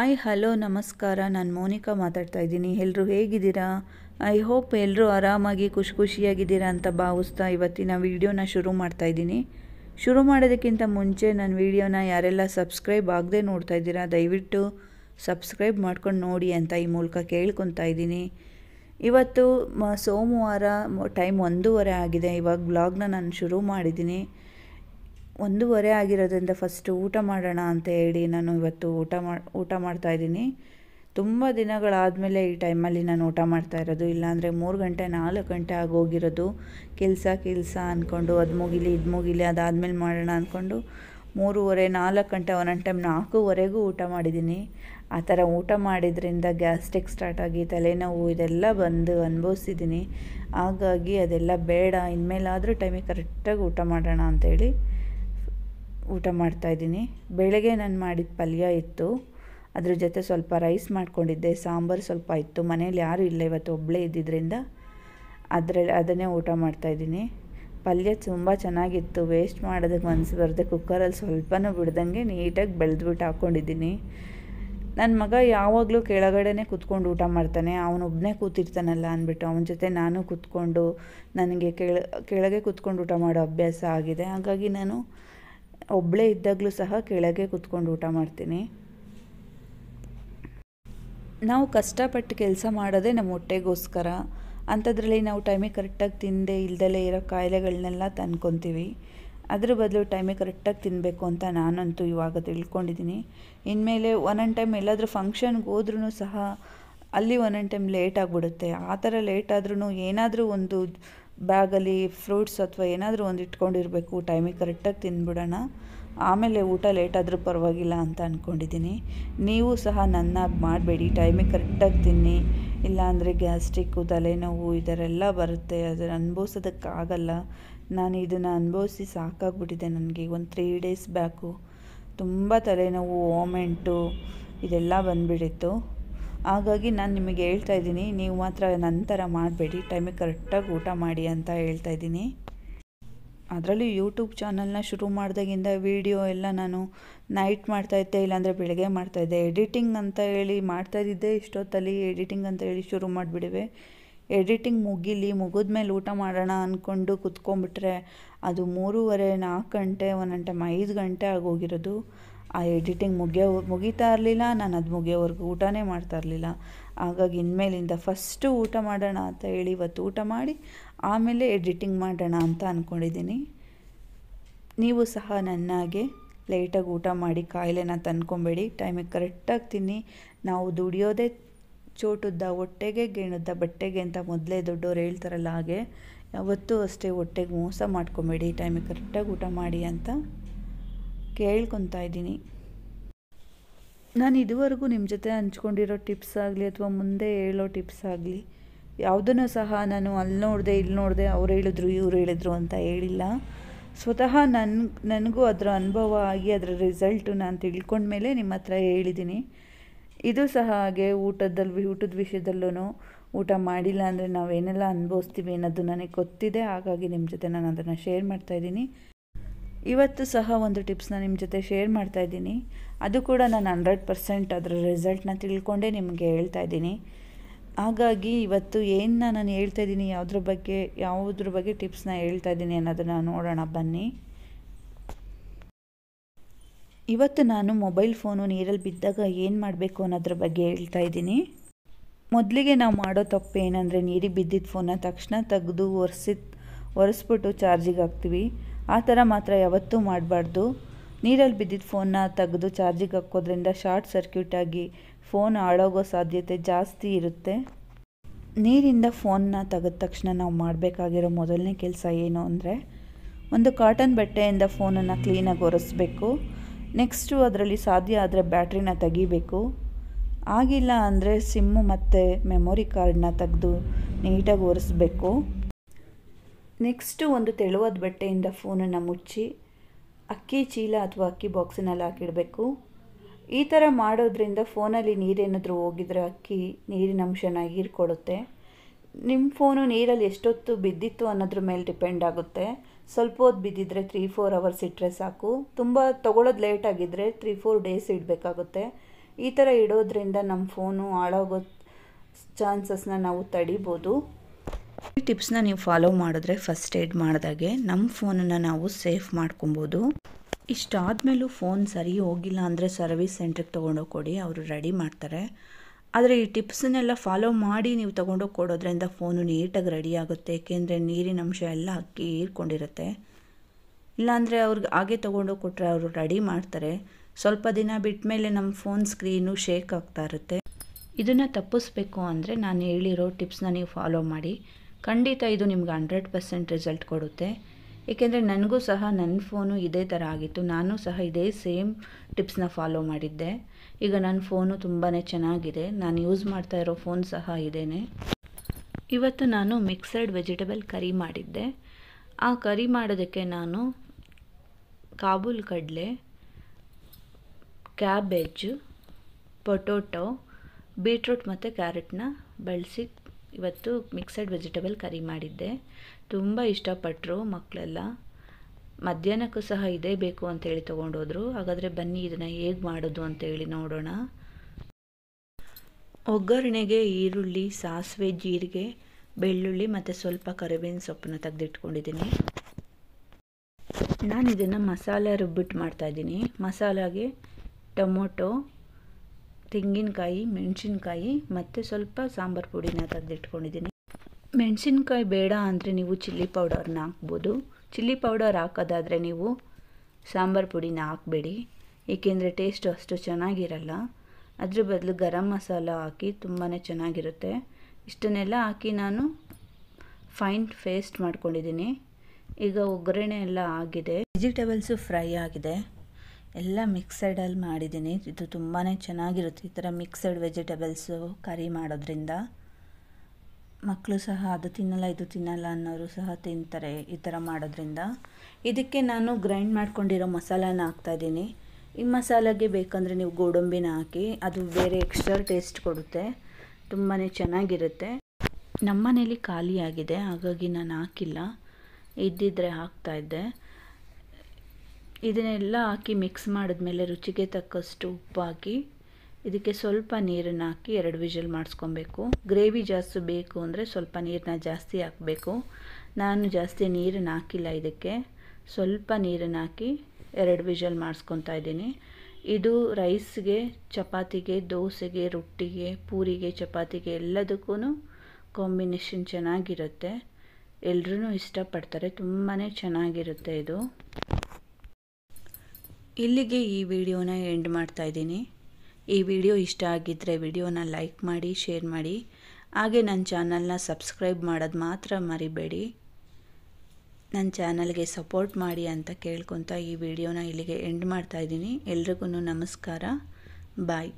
hi hello ನಮಸ್ಕಾರ ನಾನು ಮೋನಿಕಾ ಮಾತಾಡ್ತಾ ಇದ್ದೀನಿ ಎಲ್ಲರೂ ಹೇಗಿದ್ದೀರಾ ಐ ಹೋಪ್ ಎಲ್ಲರೂ ಆರಾಮಾಗಿ ಖುಷಿ ಖುಷಿಯಾಗಿದ್ದೀರಾ ಅಂತ ಭಾವಿಸ್ತಾ ಇವತ್ತಿನ ವೀಡಿಯೋನ ಶುರು ಮಾಡ್ತಾ ಇದ್ದೀನಿ ಶುರು ಮಾಡೋದಕ್ಕಿಂತ ಮುಂಚೆ ನನ್ನ ವೀಡಿಯೋನ ಯಾರೆಲ್ಲ ಸಬ್ಸ್ಕ್ರೈಬ್ ಆಗದೆ ನೋಡ್ತಾ ಇದ್ದೀರಾ ದಯವಿಟ್ಟು ಸಬ್ಸ್ಕ್ರೈಬ್ ಮಾಡ್ಕೊಂಡು ನೋಡಿ ಅಂತ ಈ ಮೂಲಕ ಕೇಳ್ಕೊತಾ ಇದ್ದೀನಿ ಇವತ್ತು ಸೋಮವಾರ ಟೈಮ್ ಒಂದೂವರೆ ಆಗಿದೆ ಇವಾಗ ಬ್ಲಾಗ್ನ ನಾನು ಶುರು ಮಾಡಿದ್ದೀನಿ ಒಂದೂವರೆ ಆಗಿರೋದ್ರಿಂದ ಫಸ್ಟು ಊಟ ಮಾಡೋಣ ಅಂತ ಹೇಳಿ ನಾನು ಇವತ್ತು ಊಟ ಮಾಡಿ ಊಟ ಮಾಡ್ತಾಯಿದ್ದೀನಿ ತುಂಬ ದಿನಗಳಾದಮೇಲೆ ಈ ಟೈಮಲ್ಲಿ ನಾನು ಊಟ ಮಾಡ್ತಾ ಇರೋದು ಇಲ್ಲಾಂದರೆ ಮೂರು ಗಂಟೆ ನಾಲ್ಕು ಗಂಟೆ ಆಗೋಗಿರೋದು ಕೆಲಸ ಕೆಲಸ ಅಂದ್ಕೊಂಡು ಅದು ಮುಗಿಲಿ ಇದು ಮುಗಿಲಿ ಅದಾದಮೇಲೆ ಮಾಡೋಣ ಅಂದ್ಕೊಂಡು ಮೂರುವರೆ ನಾಲ್ಕು ಗಂಟೆ ಒಂದೊಂದು ಟೈಮ್ ನಾಲ್ಕೂವರೆಗೂ ಊಟ ಮಾಡಿದ್ದೀನಿ ಆ ಥರ ಊಟ ಮಾಡಿದ್ರಿಂದ ಗ್ಯಾಸ್ಟ್ರಿಕ್ ಸ್ಟಾರ್ಟ್ ಆಗಿ ತಲೆನೋವು ಇದೆಲ್ಲ ಬಂದು ಅನುಭವಿಸಿದ್ದೀನಿ ಹಾಗಾಗಿ ಅದೆಲ್ಲ ಬೇಡ ಇನ್ಮೇಲಾದರೂ ಟೈಮಿಗೆ ಕರೆಕ್ಟಾಗಿ ಊಟ ಮಾಡೋಣ ಅಂಥೇಳಿ ಊಟ ಮಾಡ್ತಾಯಿದ್ದೀನಿ ಬೆಳಗ್ಗೆ ನಾನು ಮಾಡಿದ ಪಲ್ಯ ಇತ್ತು ಅದ್ರ ಜೊತೆ ಸ್ವಲ್ಪ ರೈಸ್ ಮಾಡ್ಕೊಂಡಿದ್ದೆ ಸಾಂಬಾರು ಸ್ವಲ್ಪ ಇತ್ತು ಮನೇಲಿ ಯಾರೂ ಇಲ್ಲ ಇವತ್ತು ಒಬ್ಬಳೇ ಇದ್ದಿದ್ದರಿಂದ ಅದರಲ್ಲಿ ಅದನ್ನೇ ಊಟ ಮಾಡ್ತಾಯಿದ್ದೀನಿ ಪಲ್ಯ ತುಂಬ ಚೆನ್ನಾಗಿತ್ತು ವೇಸ್ಟ್ ಮಾಡೋದಕ್ಕೆ ಮನಸ್ಸು ಬರದೆ ಕುಕ್ಕರಲ್ಲಿ ಸ್ವಲ್ಪನೂ ಬಿಡ್ದಂಗೆ ನೀಟಾಗಿ ಬೆಳೆದ್ಬಿಟ್ಟು ಹಾಕ್ಕೊಂಡಿದ್ದೀನಿ ನನ್ನ ಮಗ ಯಾವಾಗಲೂ ಕೆಳಗಡೆನೇ ಕೂತ್ಕೊಂಡು ಊಟ ಮಾಡ್ತಾನೆ ಅವನೊಬ್ಬನೇ ಕೂತಿರ್ತಾನಲ್ಲ ಅಂದ್ಬಿಟ್ಟು ಅವನ ಜೊತೆ ನಾನು ಕೂತ್ಕೊಂಡು ನನಗೆ ಕೆಳ ಕೆಳಗೆ ಕೂತ್ಕೊಂಡು ಊಟ ಮಾಡೋ ಅಭ್ಯಾಸ ಆಗಿದೆ ಹಾಗಾಗಿ ನಾನು ಒಬ್ಬಳೇ ಇದ್ದಾಗಲೂ ಸಹ ಕೆಳಗೆ ಕುತ್ಕೊಂಡು ಊಟ ಮಾಡ್ತೀನಿ ನಾವು ಕಷ್ಟಪಟ್ಟು ಕೆಲಸ ಮಾಡೋದೇ ನಮ್ಮ ಹೊಟ್ಟೆಗೋಸ್ಕರ ಅಂಥದ್ರಲ್ಲಿ ನಾವು ಟೈಮಿಗೆ ಕರೆಕ್ಟಾಗಿ ತಿಂದೆ ಇಲ್ದಲೇ ಇರೋ ಕಾಯಿಲೆಗಳನ್ನೆಲ್ಲ ತಂದ್ಕೊತೀವಿ ಅದ್ರ ಬದಲು ಟೈಮಿಗೆ ಕರೆಕ್ಟಾಗಿ ತಿನ್ನಬೇಕು ಅಂತ ನಾನಂತೂ ಇವಾಗ ತಿಳ್ಕೊಂಡಿದ್ದೀನಿ ಇನ್ಮೇಲೆ ಒನ್ ಟೈಮ್ ಎಲ್ಲಾದರೂ ಫಂಕ್ಷನ್ಗೆ ಹೋದ್ರೂ ಸಹ ಅಲ್ಲಿ ಒನ್ ಟೈಮ್ ಲೇಟ್ ಆಗಿಬಿಡುತ್ತೆ ಆ ಥರ ಲೇಟ್ ಆದ್ರೂ ಏನಾದರೂ ಒಂದು ಬ್ಯಾಗಲ್ಲಿ ಫ್ರೂಟ್ಸ್ ಅಥವಾ ಏನಾದರೂ ಒಂದು ಇಟ್ಕೊಂಡಿರಬೇಕು ಟೈಮಿಗೆ ಕರೆಕ್ಟಾಗಿ ತಿಂದ್ಬಿಡೋಣ ಆಮೇಲೆ ಊಟ ಲೇಟ್ ಆದರೂ ಪರವಾಗಿಲ್ಲ ಅಂತ ಅಂದ್ಕೊಂಡಿದ್ದೀನಿ ನೀವು ಸಹ ನನ್ನಾಗಿ ಮಾಡಬೇಡಿ ಟೈಮಿಗೆ ಕರೆಕ್ಟಾಗಿ ತಿನ್ನಿ ಇಲ್ಲಾಂದರೆ ಗ್ಯಾಸ್ಟ್ರಿಕ್ಕು ತಲೆನೋವು ಇದರೆಲ್ಲ ಬರುತ್ತೆ ಅದನ್ನು ಅನುಭವಿಸೋದಕ್ಕಾಗಲ್ಲ ನಾನು ಇದನ್ನು ಅನುಭವಿಸಿ ಸಾಕಾಗ್ಬಿಟ್ಟಿದೆ ನನಗೆ ಒಂದು ತ್ರೀ ಡೇಸ್ ಬ್ಯಾಕು ತುಂಬ ತಲೆನೋವು ಓಮೆಂಟು ಇದೆಲ್ಲ ಬಂದುಬಿಡಿತ್ತು ಹಾಗಾಗಿ ನಾನು ನಿಮಗೆ ಹೇಳ್ತಾ ಇದ್ದೀನಿ ನೀವು ಮಾತ್ರ ನನ್ನ ಥರ ಮಾಡಬೇಡಿ ಟೈಮಿಗೆ ಕರೆಕ್ಟಾಗಿ ಊಟ ಮಾಡಿ ಅಂತ ಹೇಳ್ತಾ ಇದ್ದೀನಿ ಅದರಲ್ಲಿ ಯೂಟ್ಯೂಬ್ ಚಾನಲ್ನ ಶುರು ಮಾಡಿದಾಗಿಂದ ವೀಡಿಯೋ ಎಲ್ಲ ನಾನು ನೈಟ್ ಮಾಡ್ತಾಯಿದ್ದೆ ಇಲ್ಲಾಂದರೆ ಬೆಳಗ್ಗೆ ಮಾಡ್ತಾಯಿದ್ದೆ ಎಡಿಟಿಂಗ್ ಅಂತ ಹೇಳಿ ಮಾಡ್ತಾಯಿದ್ದೆ ಇಷ್ಟೊತ್ತಲ್ಲಿ ಎಡಿಟಿಂಗ್ ಅಂತ ಹೇಳಿ ಶುರು ಮಾಡಿಬಿಡುವೆ ಎಡಿಟಿಂಗ್ ಮುಗಿಲಿ ಮುಗಿದ ಮೇಲೆ ಊಟ ಮಾಡೋಣ ಅಂದ್ಕೊಂಡು ಕುತ್ಕೊಂಡ್ಬಿಟ್ರೆ ಅದು ಮೂರುವರೆ ನಾಲ್ಕು ಗಂಟೆ ಒಂದು ಗಂಟೆ ಐದು ಗಂಟೆ ಆಗೋಗಿರೋದು ಆ ಎಡಿಟಿಂಗ್ ಮುಗಿಯೋ ಮುಗಿತಾ ಇರಲಿಲ್ಲ ನಾನು ಅದು ಮುಗಿಯೋವರೆಗೂ ಊಟನೇ ಮಾಡ್ತಾ ಇರಲಿಲ್ಲ ಹಾಗಾಗಿ ಇನ್ಮೇಲಿಂದ ಫಸ್ಟು ಊಟ ಮಾಡೋಣ ಅಂತ ಹೇಳಿ ಇವತ್ತು ಊಟ ಮಾಡಿ ಆಮೇಲೆ ಎಡಿಟಿಂಗ್ ಮಾಡೋಣ ಅಂತ ಅಂದ್ಕೊಂಡಿದ್ದೀನಿ ನೀವು ಸಹ ನನ್ನಾಗೆ ಹಾಗೆ ಲೇಟಾಗಿ ಊಟ ಮಾಡಿ ಕಾಯಿಲೆನ ತಂದ್ಕೊಬೇಡಿ ಟೈಮಿಗೆ ಕರೆಕ್ಟಾಗಿ ತಿನ್ನಿ ನಾವು ದುಡಿಯೋದೇ ಚೋಟುದ್ದ ಹೊಟ್ಟೆಗೆ ಗೇಣುದ್ದ ಬಟ್ಟೆಗೆ ಅಂತ ಮೊದಲೇ ದೊಡ್ಡವ್ರು ಹೇಳ್ತಾರಲ್ಲ ಹಾಗೆ ಯಾವತ್ತೂ ಅಷ್ಟೇ ಹೊಟ್ಟೆಗೆ ಮೋಸ ಮಾಡ್ಕೊಬೇಡಿ ಟೈಮಿಗೆ ಕರೆಕ್ಟಾಗಿ ಊಟ ಮಾಡಿ ಅಂತ ಕೇಳ್ಕೊತಾ ಇದ್ದೀನಿ ನಾನು ಇದುವರೆಗೂ ನಿಮ್ಮ ಜೊತೆ ಹಂಚ್ಕೊಂಡಿರೋ ಟಿಪ್ಸ್ ಆಗಲಿ ಅಥವಾ ಮುಂದೆ ಹೇಳೋ ಟಿಪ್ಸ್ ಆಗಲಿ ಯಾವುದನ್ನು ಸಹ ನಾನು ಅಲ್ಲಿ ನೋಡಿದೆ ಇಲ್ಲಿ ನೋಡಿದೆ ಅವ್ರು ಹೇಳಿದ್ರು ಇವ್ರು ಹೇಳಿದ್ರು ಅಂತ ಹೇಳಿಲ್ಲ ಸ್ವತಃ ನನ್ ನನಗೂ ಅದರ ಅನುಭವ ಆಗಿ ಅದರ ರಿಸಲ್ಟು ನಾನು ತಿಳ್ಕೊಂಡ್ಮೇಲೆ ನಿಮ್ಮ ಹತ್ರ ಹೇಳಿದ್ದೀನಿ ಇದು ಸಹ ಹಾಗೆ ಊಟದಲ್ಲಿ ಊಟದ ವಿಷಯದಲ್ಲೂ ಊಟ ಮಾಡಿಲ್ಲ ಅಂದರೆ ನಾವೇನೆಲ್ಲ ಅನುಭವಿಸ್ತೀವಿ ಅನ್ನೋದು ನನಗೆ ಗೊತ್ತಿದೆ ಹಾಗಾಗಿ ನಿಮ್ಮ ಜೊತೆ ನಾನು ಅದನ್ನು ಶೇರ್ ಮಾಡ್ತಾಯಿದ್ದೀನಿ ಇವತ್ತು ಸಹ ಒಂದು ಟಿಪ್ಸ್ನ ನಿಮ್ಮ ಜೊತೆ ಶೇರ್ ಮಾಡ್ತಾ ಇದ್ದೀನಿ ಅದು ಕೂಡ ನಾನು ಹಂಡ್ರೆಡ್ ಪರ್ಸೆಂಟ್ ಅದರ ರಿಸಲ್ಟ್ನ ತಿಳ್ಕೊಂಡೇ ನಿಮಗೆ ಹೇಳ್ತಾ ಇದ್ದೀನಿ ಹಾಗಾಗಿ ಇವತ್ತು ಏನು ನಾನು ಹೇಳ್ತಾ ಇದ್ದೀನಿ ಯಾವುದ್ರ ಬಗ್ಗೆ ಯಾವುದ್ರ ಬಗ್ಗೆ ಟಿಪ್ಸ್ನ ಹೇಳ್ತಾ ಇದ್ದೀನಿ ಅನ್ನೋದನ್ನು ನೋಡೋಣ ಬನ್ನಿ ಇವತ್ತು ನಾನು ಮೊಬೈಲ್ ಫೋನು ನೀರಲ್ಲಿ ಬಿದ್ದಾಗ ಏನು ಮಾಡಬೇಕು ಅನ್ನೋದ್ರ ಬಗ್ಗೆ ಹೇಳ್ತಾ ಇದ್ದೀನಿ ಮೊದಲಿಗೆ ನಾವು ಮಾಡೋ ತಪ್ಪು ಏನಂದರೆ ನೀರಿಗೆ ಬಿದ್ದಿದ್ದ ಫೋನನ್ನ ತಕ್ಷಣ ತೆಗೆದು ಒರೆಸಿದ ಒರೆಸ್ಬಿಟ್ಟು ಚಾರ್ಜಿಗೆ ಹಾಕ್ತೀವಿ ಆ ಥರ ಮಾತ್ರ ಯಾವತ್ತೂ ಮಾಡಬಾರ್ದು ನೀರಲ್ಲಿ ಬಿದ್ದಿದ್ದ ಫೋನ್ನ ತೆಗೆದು ಚಾರ್ಜಿಗೆ ಹಾಕೋದ್ರಿಂದ ಶಾರ್ಟ್ ಸರ್ಕ್ಯೂಟ್ ಆಗಿ ಫೋನ್ ಹಾಳಾಗೋ ಸಾಧ್ಯತೆ ಜಾಸ್ತಿ ಇರುತ್ತೆ ನೀರಿಂದ ಫೋನ್ನ ತೆಗೆದ ತಕ್ಷಣ ನಾವು ಮಾಡಬೇಕಾಗಿರೋ ಮೊದಲನೇ ಕೆಲಸ ಏನು ಅಂದರೆ ಒಂದು ಕಾಟನ್ ಬಟ್ಟೆಯಿಂದ ಫೋನನ್ನು ಕ್ಲೀನಾಗಿ ಒರೆಸ್ಬೇಕು ನೆಕ್ಸ್ಟು ಅದರಲ್ಲಿ ಸಾಧ್ಯ ಆದರೆ ಬ್ಯಾಟ್ರಿನ ತೆಗಿಬೇಕು ಆಗಿಲ್ಲ ಅಂದರೆ ಸಿಮ್ಮು ಮತ್ತು ಮೆಮೊರಿ ಕಾರ್ಡನ್ನ ತೆಗೆದು ನೀಟಾಗಿ ಒರೆಸ್ಬೇಕು ನೆಕ್ಸ್ಟು ಒಂದು ತೆಳುವಾದ ಬಟ್ಟೆಯಿಂದ ಫೋನನ್ನು ಮುಚ್ಚಿ ಅಕ್ಕಿ ಚೀಲ ಅಥವಾ ಅಕ್ಕಿ ಬಾಕ್ಸಿನಲ್ಲಿ ಹಾಕಿಡಬೇಕು ಈ ಥರ ಮಾಡೋದ್ರಿಂದ ಫೋನಲ್ಲಿ ನೀರೇನಾದರೂ ಹೋಗಿದ್ರೆ ಅಕ್ಕಿ ನೀರಿನ ಅಂಶನ ಹೀರ್ಕೊಳ್ಳುತ್ತೆ ನಿಮ್ಮ ಫೋನು ನೀರಲ್ಲಿ ಎಷ್ಟೊತ್ತು ಬಿದ್ದಿತ್ತು ಅನ್ನೋದ್ರ ಮೇಲೆ ಡಿಪೆಂಡ್ ಆಗುತ್ತೆ ಸ್ವಲ್ಪ ಹೊತ್ತು ಬಿದ್ದಿದ್ರೆ ತ್ರೀ ಫೋರ್ ಅವರ್ಸ್ ಇಟ್ಟರೆ ಸಾಕು ತುಂಬ ತೊಗೊಳೋದು ಲೇಟ್ ಆಗಿದ್ದರೆ ತ್ರೀ ಫೋರ್ ಡೇಸ್ ಇಡಬೇಕಾಗುತ್ತೆ ಈ ಥರ ಇಡೋದ್ರಿಂದ ನಮ್ಮ ಫೋನು ಹಾಳಾಗೋ ಚಾನ್ಸಸ್ನ ನಾವು ತಡಿಬೋದು ಈ ಟಿಪ್ಸ್ನ ನೀವು ಫಾಲೋ ಮಾಡಿದ್ರೆ ಫಸ್ಟ್ ಏಡ್ ಮಾಡಿದಾಗೆ ನಮ್ಮ ಫೋನನ್ನು ನಾವು ಸೇಫ್ ಮಾಡ್ಕೊಬೋದು ಇಷ್ಟಾದಮೇಲೂ ಫೋನ್ ಸರಿ ಹೋಗಿಲ್ಲ ಅಂದರೆ ಸರ್ವಿಸ್ ಸೆಂಟ್ರಿಗೆ ತೊಗೊಂಡೋಗಿ ಕೊಡಿ ಅವರು ರೆಡಿ ಮಾಡ್ತಾರೆ ಆದರೆ ಈ ಟಿಪ್ಸನ್ನೆಲ್ಲ ಫಾಲೋ ಮಾಡಿ ನೀವು ತೊಗೊಂಡೋಗಿ ಕೊಡೋದ್ರಿಂದ ಫೋನು ನೀಟಾಗಿ ರೆಡಿ ಆಗುತ್ತೆ ಏಕೆಂದರೆ ನೀರಿನ ಅಂಶ ಎಲ್ಲ ಅಕ್ಕಿ ಹೀರ್ಕೊಂಡಿರುತ್ತೆ ಇಲ್ಲಾಂದರೆ ಅವ್ರಿಗೆ ಹಾಗೆ ತೊಗೊಂಡೋಗಿ ಕೊಟ್ಟರೆ ಅವರು ರೆಡಿ ಮಾಡ್ತಾರೆ ಸ್ವಲ್ಪ ದಿನ ಬಿಟ್ಟ ಮೇಲೆ ನಮ್ಮ ಫೋನ್ ಸ್ಕ್ರೀನು ಶೇಕ್ ಆಗ್ತಾ ಇರುತ್ತೆ ಇದನ್ನು ತಪ್ಪಿಸ್ಬೇಕು ಅಂದರೆ ನಾನು ಹೇಳಿರೋ ಟಿಪ್ಸ್ನ ನೀವು ಫಾಲೋ ಮಾಡಿ ಖಂಡಿತ ಇದು ನಿಮ್ಗೆ ಹಂಡ್ರೆಡ್ ಪರ್ಸೆಂಟ್ ರಿಸಲ್ಟ್ ಕೊಡುತ್ತೆ ಏಕೆಂದರೆ ನನಗೂ ಸಹ ನನ್ನ ಫೋನು ಇದೇ ಥರ ಆಗಿತ್ತು ನಾನು ಸಹ ಇದೇ ಸೇಮ್ ಟಿಪ್ಸ್ನ ಫಾಲೋ ಮಾಡಿದ್ದೆ ಈಗ ನನ್ನ ಫೋನು ತುಂಬಾ ಚೆನ್ನಾಗಿದೆ ನಾನು ಯೂಸ್ ಮಾಡ್ತಾ ಇರೋ ಫೋನ್ ಸಹ ಇದೇನೆ ಇವತ್ತು ನಾನು ಮಿಕ್ಸಡ್ ವೆಜಿಟೇಬಲ್ ಕರಿ ಮಾಡಿದ್ದೆ ಆ ಕರಿ ಮಾಡೋದಕ್ಕೆ ನಾನು ಕಾಬೂಲ್ ಕಡಲೆ ಕ್ಯಾಬೇಜು ಪೊಟೊಟೊ ಬೀಟ್ರೂಟ್ ಮತ್ತು ಕ್ಯಾರೆಟ್ನ ಬಳಸಿ ಇವತ್ತು ಮಿಕ್ಸಡ್ ವೆಜಿಟೇಬಲ್ ಕರಿ ಮಾಡಿದ್ದೆ ತುಂಬ ಇಷ್ಟಪಟ್ಟರು ಮಕ್ಕಳೆಲ್ಲ ಮಧ್ಯಾಹ್ನಕ್ಕೂ ಸಹ ಇದೇ ಬೇಕು ಅಂತೇಳಿ ತೊಗೊಂಡೋದ್ರು ಹಾಗಾದರೆ ಬನ್ನಿ ಇದನ್ನು ಹೇಗೆ ಮಾಡೋದು ಅಂತೇಳಿ ನೋಡೋಣ ಒಗ್ಗರಣೆಗೆ ಈರುಳ್ಳಿ ಸಾಸಿವೆ ಜೀರಿಗೆ ಬೆಳ್ಳುಳ್ಳಿ ಮತ್ತು ಸ್ವಲ್ಪ ಕರಿಬೇವಿನ ಸೊಪ್ಪನ್ನ ತೆಗೆದಿಟ್ಕೊಂಡಿದ್ದೀನಿ ನಾನು ಇದನ್ನು ಮಸಾಲೆ ರುಬ್ಬಿಟ್ಟು ಮಾಡ್ತಾಯಿದ್ದೀನಿ ಮಸಾಲಾಗೆ ಟೊಮೊಟೊ ತೆಂಗಿನಕಾಯಿ ಮೆಣಸಿನ್ಕಾಯಿ ಮತ್ತು ಸ್ವಲ್ಪ ಸಾಂಬಾರು ಪುಡಿನ ತೆಗೆದಿಟ್ಕೊಂಡಿದ್ದೀನಿ ಮೆಣಸಿನ್ಕಾಯಿ ಬೇಡ ಅಂದರೆ ನೀವು ಚಿಲ್ಲಿ ಪೌಡರ್ನ ಹಾಕ್ಬೋದು ಚಿಲ್ಲಿ ಪೌಡರ್ ಹಾಕೋದಾದರೆ ನೀವು ಸಾಂಬಾರು ಪುಡಿನ ಹಾಕಬೇಡಿ ಏಕೆಂದರೆ ಟೇಸ್ಟ್ ಅಷ್ಟು ಚೆನ್ನಾಗಿರಲ್ಲ ಅದ್ರ ಬದಲು ಗರಂ ಮಸಾಲ ಹಾಕಿ ತುಂಬಾ ಚೆನ್ನಾಗಿರುತ್ತೆ ಇಷ್ಟನ್ನೆಲ್ಲ ಹಾಕಿ ನಾನು ಫೈನ್ ಫೇಸ್ಟ್ ಮಾಡ್ಕೊಂಡಿದ್ದೀನಿ ಈಗ ಒಗ್ಗರಣೆ ಎಲ್ಲ ಆಗಿದೆ ವೆಜಿಟೇಬಲ್ಸು ಫ್ರೈ ಆಗಿದೆ ಎಲ್ಲ ಮಿಕ್ಸಡಲ್ಲಿ ಮಾಡಿದ್ದೀನಿ ಇದು ತುಂಬಾ ಚೆನ್ನಾಗಿರುತ್ತೆ ಈ ಥರ ಮಿಕ್ಸಡ್ ವೆಜಿಟೇಬಲ್ಸು ಕರಿ ಮಾಡೋದ್ರಿಂದ ಮಕ್ಕಳು ಸಹ ಅದು ತಿನ್ನಲ್ಲ ಇದು ತಿನ್ನಲ್ಲ ಅನ್ನೋರು ಸಹ ತಿಂತಾರೆ ಈ ಥರ ಮಾಡೋದ್ರಿಂದ ಇದಕ್ಕೆ ನಾನು ಗ್ರೈಂಡ್ ಮಾಡ್ಕೊಂಡಿರೋ ಮಸಾಲಾನ ಹಾಕ್ತಾಯಿದ್ದೀನಿ ಈ ಮಸಾಲೆಗೆ ಬೇಕಂದರೆ ನೀವು ಗೋಡಂಬಿನ ಹಾಕಿ ಅದು ಬೇರೆ ಎಕ್ಸ್ಟ್ರಾ ಟೇಸ್ಟ್ ಕೊಡುತ್ತೆ ತುಂಬಾ ಚೆನ್ನಾಗಿರುತ್ತೆ ನಮ್ಮನೇಲಿ ಖಾಲಿಯಾಗಿದೆ ಹಾಗಾಗಿ ನಾನು ಹಾಕಿಲ್ಲ ಇದ್ದಿದ್ದರೆ ಹಾಕ್ತಾಯಿದ್ದೆ ಇದನ್ನೆಲ್ಲ ಹಾಕಿ ಮಿಕ್ಸ್ ಮಾಡಿದ್ಮೇಲೆ ರುಚಿಗೆ ತಕ್ಕಷ್ಟು ಉಪ್ಪು ಹಾಕಿ ಇದಕ್ಕೆ ಸ್ವಲ್ಪ ನೀರನ್ನು ಹಾಕಿ ಎರಡು ವಿಜಲ್ ಮಾಡಿಸ್ಕೊಬೇಕು ಗ್ರೇವಿ ಜಾಸ್ತಿ ಬೇಕು ಅಂದರೆ ಸ್ವಲ್ಪ ನೀರನ್ನ ಜಾಸ್ತಿ ಹಾಕಬೇಕು ನಾನು ಜಾಸ್ತಿ ನೀರನ್ನು ಹಾಕಿಲ್ಲ ಇದಕ್ಕೆ ಸ್ವಲ್ಪ ನೀರನ್ನು ಹಾಕಿ ಎರಡು ವಿಜಲ್ ಮಾಡಿಸ್ಕೊತಾ ಇದ್ದೀನಿ ಇದು ರೈಸ್ಗೆ ಚಪಾತಿಗೆ ದೋಸೆಗೆ ರೊಟ್ಟಿಗೆ ಪೂರಿಗೆ ಚಪಾತಿಗೆ ಎಲ್ಲದಕ್ಕೂ ಕಾಂಬಿನೇಷನ್ ಚೆನ್ನಾಗಿರುತ್ತೆ ಎಲ್ಲರೂ ಇಷ್ಟಪಡ್ತಾರೆ ತುಂಬಾ ಚೆನ್ನಾಗಿರುತ್ತೆ ಇದು ಇಲ್ಲಿಗೆ ಈ ವಿಡಿಯೋನ ಎಂಡ್ ಮಾಡ್ತಾ ಇದ್ದೀನಿ ಈ ವಿಡಿಯೋ ಇಷ್ಟ ಆಗಿದ್ದರೆ ವಿಡಿಯೋನ ಲೈಕ್ ಮಾಡಿ ಶೇರ್ ಮಾಡಿ ಹಾಗೆ ನನ್ನ ಚಾನಲ್ನ ಸಬ್ಸ್ಕ್ರೈಬ್ ಮಾಡೋದು ಮಾತ್ರ ಮರಿಬೇಡಿ ನನ್ನ ಚಾನಲ್ಗೆ ಸಪೋರ್ಟ್ ಮಾಡಿ ಅಂತ ಕೇಳ್ಕೊತ ಈ ವಿಡಿಯೋನ ಇಲ್ಲಿಗೆ ಎಂಡ್ ಮಾಡ್ತಾ ಇದ್ದೀನಿ ಎಲ್ರಿಗೂ ನಮಸ್ಕಾರ ಬಾಯ್